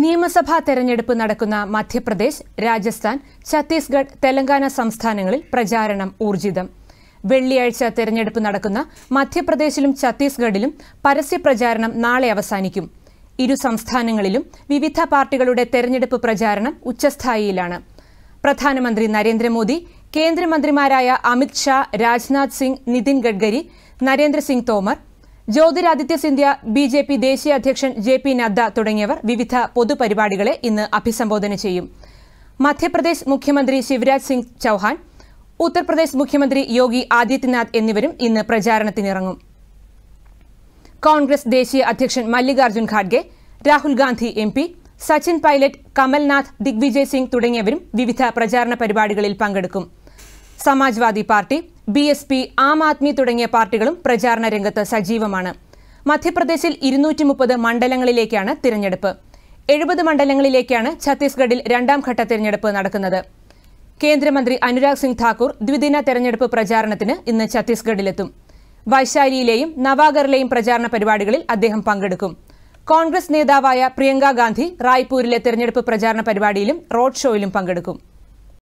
നിയമസഭാ തെരഞ്ഞെടുപ്പ് നടക്കുന്ന മധ്യപ്രദേശ് രാജസ്ഥാൻ ഛത്തീസ്ഗഡ് തെലങ്കാന സംസ്ഥാനങ്ങളിൽ പ്രചാരണം ഊർജിതം വെള്ളിയാഴ്ച തെരഞ്ഞെടുപ്പ് നടക്കുന്ന മധ്യപ്രദേശിലും ഛത്തീസ്ഗഡിലും പരസ്യപ്രചാരണം നാളെ അവസാനിക്കും ഇരു സംസ്ഥാനങ്ങളിലും വിവിധ പാർട്ടികളുടെ തെരഞ്ഞെടുപ്പ് പ്രചാരണം ഉച്ചസ്ഥായിയിലാണ് പ്രധാനമന്ത്രി നരേന്ദ്രമോദി കേന്ദ്രമന്ത്രിമാരായ Amit Shah Rajnath Singh Nitin Gadkari Narendra Singh Tomar Jyotiraditya Scindia B J P ദേശീയ അധ്യക്ഷൻ ജെ പി നദ്ദ തുടങ്ങിയവർ വിവിധ പൊതുപരിപാടികളെ ഇന്ന് അഭിസംബോധന ചെയ്യും മധ്യപ്രദേശ് മുഖ്യമന്ത്രി ശിവരാജ് സിംഗ് ചൌഹാൻ ഉത്തർപ്രദേശ് മുഖ്യമന്ത്രി യോഗി ആദിത്യനാഥ് എന്നിവരും ഇന്ന് പ്രചാരണത്തിനിറങ്ങും കോൺഗ്രസ് ദേശീയ അധ്യക്ഷൻ മല്ലികാർജ്ജുൻ ഖാഡ്ഗെ രാഹുൽ ഗാന്ധി എം പി സച്ചിൻ പൈലറ്റ് കമൽനാഥ് ദിഗ്വിജയ് സിംഗ് തുടങ്ങിയവരും വിവിധ പ്രചാരണ പരിപാടികളിൽ പങ്കെടുക്കും Samajwadi Party B S P Aam Aadmi തുടങ്ങിയ പാർട്ടികളും പ്രചാരണ രംഗത്ത് സജീവമാണ് മധ്യപ്രദേശിൽ ഇരുന്നൂറ്റി മുപ്പത് മണ്ഡലങ്ങളിലേക്കാണ് തിരഞ്ഞെടുപ്പ് എഴുപത് മണ്ഡലങ്ങളിലേക്കാണ് ഛത്തീസ്ഗഡിൽ രണ്ടാം ഘട്ട തിരഞ്ഞെടുപ്പ് നടക്കുന്നത് കേന്ദ്രമന്ത്രി അനുരാഗ് സിംഗ് ഠാക്കൂർ ദ്വിദിന തെരഞ്ഞെടുപ്പ് പ്രചാരണത്തിന് ഇന്ന് ഛത്തീസ്ഗഡിലെത്തും വൈശാലിയിലെയും നവാഗറിലെയും പ്രചാരണ പരിപാടികളിൽ അദ്ദേഹം പങ്കെടുക്കും കോൺഗ്രസ് നേതാവായ പ്രിയങ്കാ ഗാന്ധി റായ്പൂരിലെ തെരഞ്ഞെടുപ്പ് പ്രചാരണ പരിപാടിയിലും റോഡ് ഷോയിലും പങ്കെടുക്കും